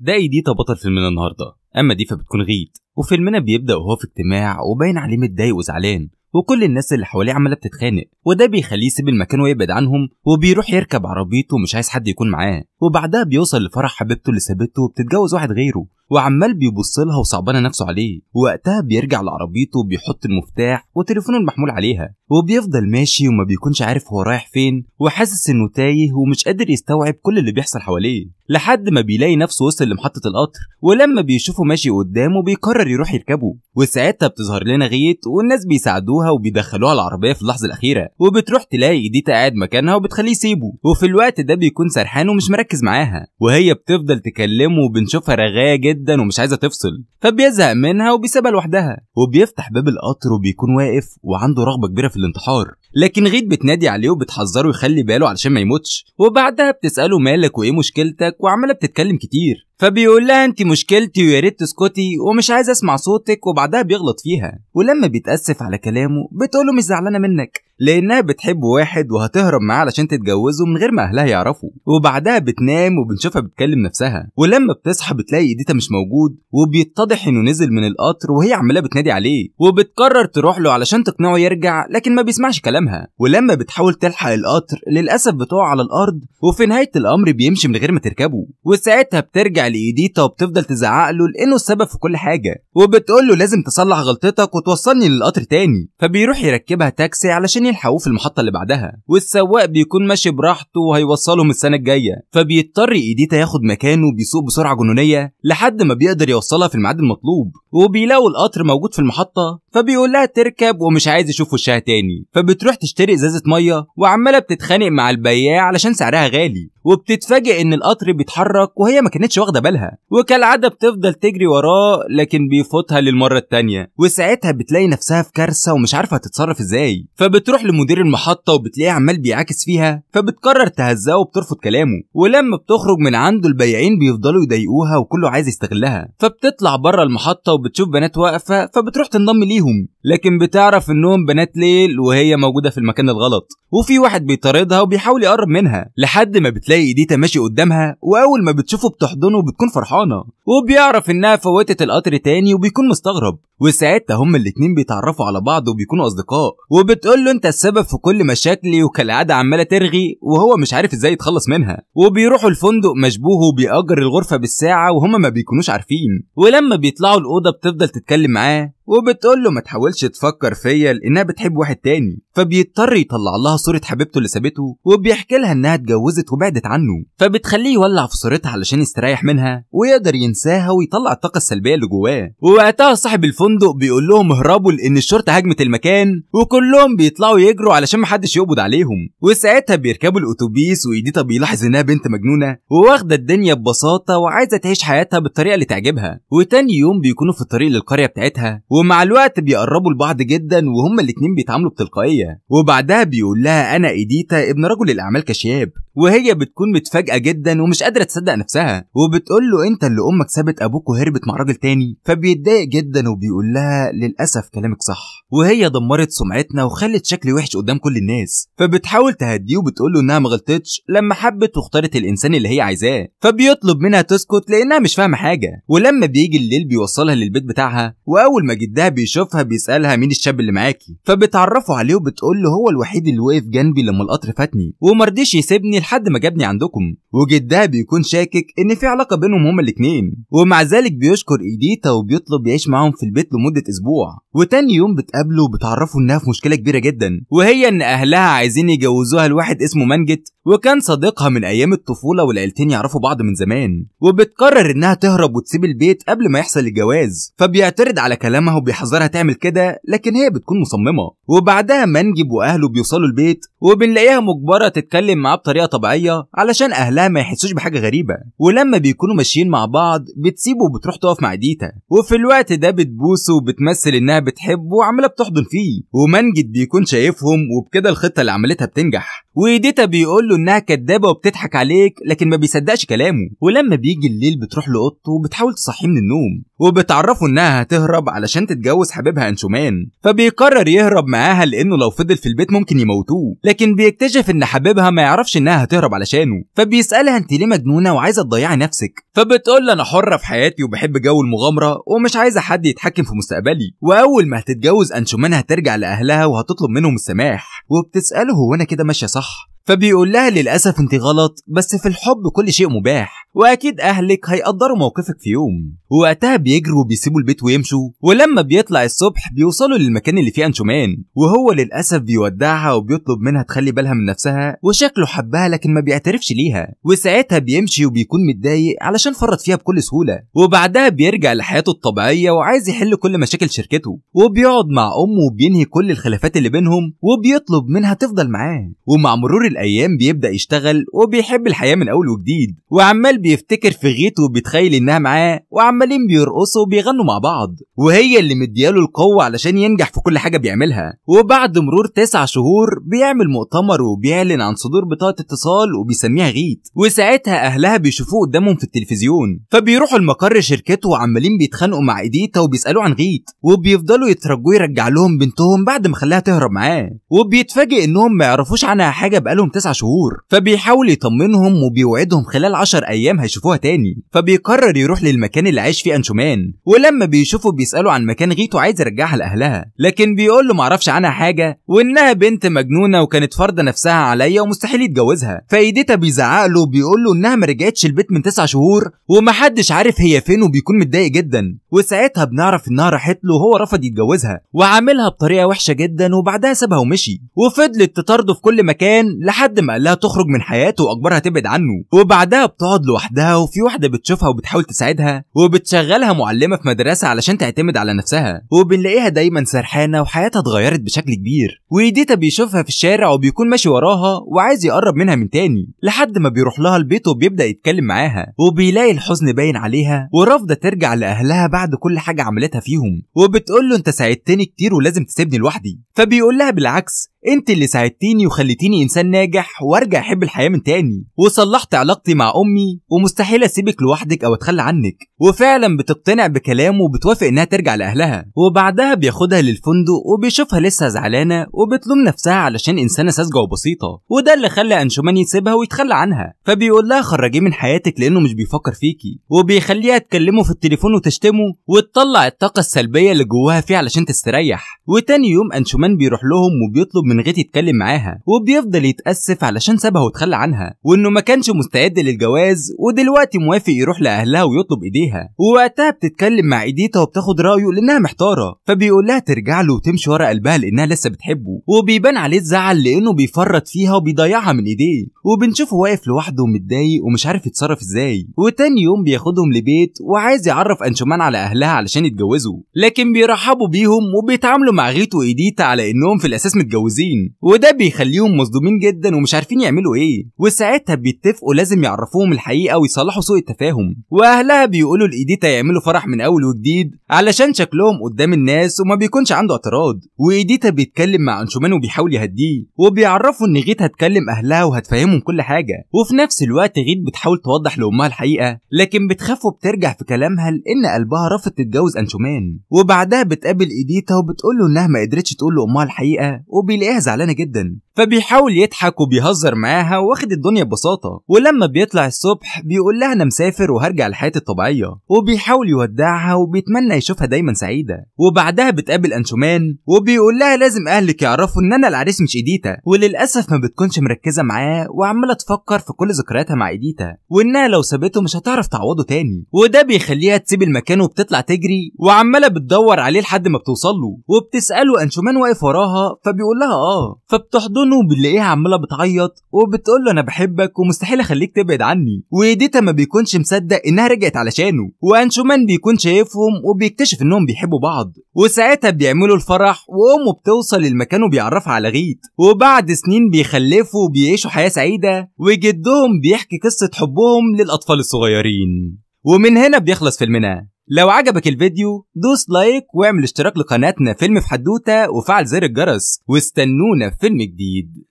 ده ايديتا بطل فيلمنا النهارده اما دي فبتكون غيت وفيلمنا بيبدا وهو في اجتماع وباين عليه متضايق وزعلان وكل الناس اللي حواليه عماله بتتخانق وده بيخليه يسيب المكان ويبعد عنهم وبيروح يركب عربيته ومش عايز حد يكون معاه وبعدها بيوصل لفرح حبيبته اللي سابته وبتتجوز واحد غيره وعمال بيبص لها وصعبانه نفسه عليه وقتها بيرجع لعربيته وبيحط المفتاح وتليفونه المحمول عليها وبيفضل ماشي وما بيكونش عارف هو رايح فين وحاسس انه تايه ومش قادر يستوعب كل اللي بيحصل حواليه لحد ما بيلاقي نفسه وصل لمحطة القطر ولما بيشوفه ماشي قدامه بيقرر يروح يركبه وساعتها بتظهر لنا غيط والناس بيساعدوها وبيدخلوها العربية في اللحظة الأخيرة وبتروح تلاقي دي قاعد مكانها وبتخليه يسيبه وفي الوقت ده بيكون سرحان ومش مركز معاها وهي بتفضل تكلمه وبنشوفها رغاية جدا ومش عايزة تفصل فبيزهق منها وبيسيبها لوحدها وبيفتح باب القطر وبيكون واقف وعنده رغبة كبيرة في الانتحار لكن غيد بتنادي عليه وبتحذره يخلي باله علشان ما يموتش وبعدها بتساله مالك وايه مشكلتك وعماله بتتكلم كتير فبيقول لها انت مشكلتي ويا ريت تسكتي ومش عايز اسمع صوتك وبعدها بيغلط فيها ولما بيتاسف على كلامه بتقوله مش زعلانه منك لانها بتحب واحد وهتهرب معاه علشان تتجوزه من غير ما اهلها يعرفوا وبعدها بتنام وبنشوفها بتكلم نفسها ولما بتصحى بتلاقي ايديتا مش موجود وبيتضح انه نزل من القطر وهي عماله بتنادي عليه وبتقرر تروح له علشان تقنعه يرجع لكن ما بيسمعش كلامها ولما بتحاول تلحق القطر للاسف بتقع على الارض وفي نهايه الامر بيمشي من غير ما تركبه وساعتها بترجع على ايديتا وبتفضل تزعق له لانه السبب في كل حاجه وبتقول له لازم تصلح غلطتك وتوصلني للقطر تاني فبيروح يركبها تاكسي علشان يلحقوه في المحطه اللي بعدها والسواق بيكون ماشي براحته وهيوصلهم السنه الجايه فبيضطر ايديتا ياخد مكانه وبيسوق بسرعه جنونيه لحد ما بيقدر يوصلها في الميعاد المطلوب وبيلاقوا القطر موجود في المحطه فبيقول لها تركب ومش عايز يشوف وشها تاني فبتروح تشتري ازازه ميه وعماله بتتخانق مع البياع علشان سعرها غالي وبتتفاجئ ان القطر بيتحرك وهي ما كانتش واخده بالها وكالعاده بتفضل تجري وراه لكن بيفوتها للمره التانيه وساعتها بتلاقي نفسها في كارثه ومش عارفه تتصرف ازاي فبتروح لمدير المحطه وبتلاقيه عمال بيعاكس فيها فبتقرر تهزاه وبترفض كلامه ولما بتخرج من عنده البياعين بيفضلوا يضايقوها وكله عايز يستغلها فبتطلع بره المحطه وبتشوف بنات واقفه فبتروح تنضم ليهم عليهم لكن بتعرف انهم بنات ليل وهي موجوده في المكان الغلط وفي واحد بيطاردها وبيحاول يقرب منها لحد ما بتلاقي ايديتا ماشي قدامها واول ما بتشوفه بتحضنه وبتكون فرحانه وبيعرف انها فوتت القطر تاني وبيكون مستغرب وساعتها هما الاتنين بيتعرفوا على بعض وبيكونوا اصدقاء وبتقول له انت السبب في كل مشاكلي وكالعاده عماله ترغي وهو مش عارف ازاي يتخلص منها وبيروحوا الفندق مشبوه وبيأجر الغرفه بالساعه وهما ما بيكونوش عارفين ولما بيطلعوا الاوضه بتفضل تتكلم معاه وبتقول له ما تحاولش بتفضلش تفكر فيا لانها بتحب واحد تاني فبيضطر يطلع لها صوره حبيبته اللي سابته وبيحكي لها انها اتجوزت وبعدت عنه فبتخليه يولع في صورتها علشان يستريح منها ويقدر ينساها ويطلع الطاقه السلبيه اللي جواه ووقتها صاحب الفندق بيقول لهم اهربوا لان الشرطه هجمت المكان وكلهم بيطلعوا يجروا علشان محدش يقبض عليهم وساعتها بيركبوا الاتوبيس ويديتا بيلاحظ انها بنت مجنونه وواخده الدنيا ببساطه وعايزه تعيش حياتها بالطريقه اللي تعجبها وتاني يوم بيكونوا في الطريق للقريه بتاعتها ومع الوقت بيقربوا بيقربوا لبعض جدا وهما الاتنين بيتعاملوا بتلقائيه وبعدها بيقول لها انا ايديتا ابن رجل الاعمال كشياب وهي بتكون متفاجئه جدا ومش قادره تصدق نفسها وبتقول له انت اللي امك سابت ابوك وهربت مع راجل تاني فبيتضايق جدا وبيقول لها للاسف كلامك صح وهي دمرت سمعتنا وخلت شكلي وحش قدام كل الناس فبتحاول تهديه وبتقول له انها ما غلطتش لما حبت واختارت الانسان اللي هي عايزاه فبيطلب منها تسكت لانها مش فاهمه حاجه ولما بيجي الليل بيوصلها للبيت بتاعها واول ما جدها بيشوفها بيسالها مين الشاب اللي معاكي فبتعرفه عليه وبتقول له هو الوحيد اللي وقف جنبي لما القطر فاتني ومرضيش يسيبني لحد ما جابني عندكم وجدها بيكون شاكك ان في علاقه بينهم هما الاتنين ومع ذلك بيشكر ايديتا وبيطلب يعيش معاهم في البيت لمده اسبوع وتاني يوم بتقابله وبتعرفه انها في مشكله كبيره جدا وهي ان اهلها عايزين يجوزوها لواحد اسمه منجت وكان صديقها من ايام الطفوله والعيلتين يعرفوا بعض من زمان وبتقرر انها تهرب وتسيب البيت قبل ما يحصل الجواز فبيعترض على كلامها وبيحذرها تعمل كده لكن هي بتكون مصممه وبعدها منجب واهله بيوصلوا البيت وبنلاقيها مجبره تتكلم معاه بطريقه طبيعيه علشان اهلها خلاها ما يحسوش بحاجه غريبه ولما بيكونوا ماشيين مع بعض بتسيبه وبتروح تقف مع ديتا وفي الوقت ده بتبوسه وبتمثل انها بتحبه وعماله بتحضن فيه ومنجد بيكون شايفهم وبكده الخطه اللي عملتها بتنجح وديتا بيقول له انها كدابه وبتضحك عليك لكن ما بيصدقش كلامه ولما بيجي الليل بتروح لاوضته وبتحاول تصحيه من النوم وبتعرفه انها هتهرب علشان تتجوز حبيبها انشومان فبيقرر يهرب معاها لانه لو فضل في البيت ممكن يموتوه لكن بيكتشف ان حبيبها ما يعرفش انها هتهرب علشانه فبي بيسألها انت ليه مجنونة وعايزة تضيعي نفسك فبتقول انا حرة في حياتي وبحب جو المغامرة ومش عايزة حد يتحكم في مستقبلي واول ما هتتجوز انشومان هترجع لاهلها وهتطلب منهم السماح وبتسأله هو انا كده ماشية صح فبيقول لها للأسف أنت غلط بس في الحب كل شيء مباح وأكيد أهلك هيقدروا موقفك في يوم ووقتها بيجروا وبيسيبوا البيت ويمشوا ولما بيطلع الصبح بيوصلوا للمكان اللي فيه أنشومان وهو للأسف بيودعها وبيطلب منها تخلي بالها من نفسها وشكله حبها لكن ما بيعترفش ليها وساعتها بيمشي وبيكون متضايق علشان فرط فيها بكل سهولة وبعدها بيرجع لحياته الطبيعية وعايز يحل كل مشاكل شركته وبيقعد مع أمه وبينهي كل الخلافات اللي بينهم وبيطلب منها تفضل معاه ومع مرور الأيام بيبدأ يشتغل وبيحب الحياة من أول وجديد وعمال بيفتكر في غيته وبيتخيل إنها معاه وعمالين بيرقصوا وبيغنوا مع بعض وهي اللي مدياله القوة علشان ينجح في كل حاجة بيعملها وبعد مرور تسع شهور بيعمل مؤتمر وبيعلن عن صدور بطاقة اتصال وبيسميها غيت وساعتها أهلها بيشوفوه قدامهم في التلفزيون فبيروحوا لمقر شركته وعمالين بيتخانقوا مع إيديتا وبيسألوه عن غيت وبيفضلوا يترجوه يرجع لهم بنتهم بعد ما خلاها تهرب معاه وبيتفاجئ إنهم ما يعرفوش عنها حاجة بقاله بقالهم 9 شهور فبيحاول يطمنهم وبيوعدهم خلال 10 ايام هيشوفوها تاني فبيقرر يروح للمكان اللي عايش فيه انشومان ولما بيشوفه بيساله عن مكان غيته عايز يرجعها لاهلها لكن بيقول له معرفش عنها حاجه وانها بنت مجنونه وكانت فارضه نفسها عليا ومستحيل يتجوزها فايديتا بيزعق له وبيقول له انها ما رجعتش البيت من 9 شهور ومحدش عارف هي فين وبيكون متضايق جدا وساعتها بنعرف انها راحت له وهو رفض يتجوزها وعاملها بطريقه وحشه جدا وبعدها سابها ومشي وفضلت تطارده في كل مكان لحد ما قال لها تخرج من حياته واكبرها تبعد عنه وبعدها بتقعد لوحدها وفي واحده بتشوفها وبتحاول تساعدها وبتشغلها معلمه في مدرسه علشان تعتمد على نفسها وبنلاقيها دايما سرحانه وحياتها اتغيرت بشكل كبير ويديتا بيشوفها في الشارع وبيكون ماشي وراها وعايز يقرب منها من تاني لحد ما بيروح لها البيت وبيبدا يتكلم معاها وبيلاقي الحزن باين عليها ورافضه ترجع لاهلها بعد كل حاجه عملتها فيهم وبتقول له انت ساعدتني كتير ولازم تسيبني لوحدي فبيقول لها بالعكس انت اللي ساعدتيني وخليتيني انسان ناجح وارجع احب الحياه من تاني وصلحت علاقتي مع امي ومستحيل اسيبك لوحدك او اتخلى عنك وفعلا بتقتنع بكلامه وبتوافق انها ترجع لاهلها وبعدها بياخدها للفندق وبيشوفها لسه زعلانه وبتلوم نفسها علشان انسانه ساذجه وبسيطه وده اللي خلى انشومان يسيبها ويتخلى عنها فبيقول لها خرجيه من حياتك لانه مش بيفكر فيكي وبيخليها تكلمه في التليفون وتشتمه وتطلع الطاقه السلبيه اللي جواها فيه علشان تستريح وتاني يوم انشومان بيروح لهم وبيطلب من من غير يتكلم معاها وبيفضل يتأسف علشان سابها وتخلى عنها وإنه ما كانش مستعد للجواز ودلوقتي موافق يروح لأهلها ويطلب إيديها ووقتها بتتكلم مع إيديتا وبتاخد رأيه لأنها محتارة فبيقول لها ترجع له وتمشي ورا قلبها لأنها لسه بتحبه وبيبان عليه الزعل لأنه بيفرط فيها وبيضيعها من إيديه وبنشوفه واقف لوحده ومتضايق ومش عارف يتصرف إزاي وتاني يوم بياخدهم لبيت وعايز يعرف أنشومان على أهلها علشان يتجوزوا لكن بيرحبوا بيهم وبيتعاملوا مع غيت وإيديتا على إنهم في الأساس متجوزين عاوزين وده بيخليهم مصدومين جدا ومش عارفين يعملوا ايه وساعتها بيتفقوا لازم يعرفوهم الحقيقه ويصلحوا سوء التفاهم واهلها بيقولوا لايديتا يعملوا فرح من اول وجديد علشان شكلهم قدام الناس وما بيكونش عنده اعتراض وايديتا بيتكلم مع انشومان وبيحاول يهديه وبيعرفوا ان غيت هتكلم اهلها وهتفهمهم كل حاجه وفي نفس الوقت غيت بتحاول توضح لامها الحقيقه لكن بتخاف وبترجع في كلامها لان قلبها رفض تتجوز انشومان وبعدها بتقابل ايديتا وبتقول له انها ما قدرتش تقول لامها الحقيقه وبيلاقي هتلاقيها زعلانه جدا فبيحاول يضحك وبيهزر معاها واخد الدنيا ببساطة ولما بيطلع الصبح بيقول لها أنا مسافر وهرجع لحياتي الطبيعية وبيحاول يودعها وبيتمنى يشوفها دايما سعيدة وبعدها بتقابل أنشومان وبيقول لها لازم أهلك يعرفوا إن أنا العريس مش إيديتا وللأسف ما بتكونش مركزة معاه وعمالة تفكر في كل ذكرياتها مع إيديتا وإنها لو سابته مش هتعرف تعوضه تاني وده بيخليها تسيب المكان وبتطلع تجري وعمالة بتدور عليه لحد ما بتوصل له وبتسأله أنشومان واقف وراها فبيقول لها آه فبتحضن عنه بنلاقيها عماله بتعيط وبتقول له انا بحبك ومستحيل اخليك تبعد عني وايديتا ما بيكونش مصدق انها رجعت علشانه وانشومان بيكون شايفهم وبيكتشف انهم بيحبوا بعض وساعتها بيعملوا الفرح وامه بتوصل للمكان وبيعرفها على غيت وبعد سنين بيخلفوا وبيعيشوا حياه سعيده وجدهم بيحكي قصه حبهم للاطفال الصغيرين ومن هنا بيخلص فيلمنا لو عجبك الفيديو دوس لايك واعمل اشتراك لقناتنا فيلم في حدوتة وفعل زر الجرس واستنونا في فيلم جديد